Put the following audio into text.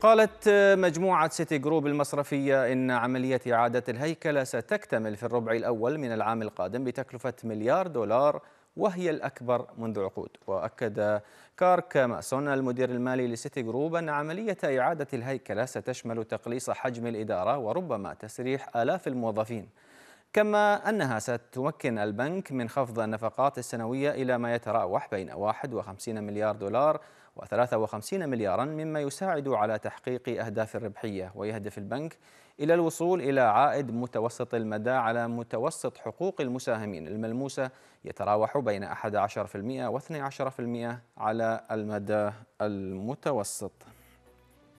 قالت مجموعة سيتي جروب المصرفية إن عملية إعادة الهيكلة ستكتمل في الربع الأول من العام القادم بتكلفة مليار دولار وهي الأكبر منذ عقود وأكد كارك مأسون المدير المالي لسيتي جروب أن عملية إعادة الهيكلة ستشمل تقليص حجم الإدارة وربما تسريح آلاف الموظفين كما أنها ستمكن البنك من خفض النفقات السنوية إلى ما يتراوح بين 51 مليار دولار و53 مليارا مما يساعد على تحقيق أهداف الربحية ويهدف البنك إلى الوصول إلى عائد متوسط المدى على متوسط حقوق المساهمين الملموسة يتراوح بين 11% و12% على المدى المتوسط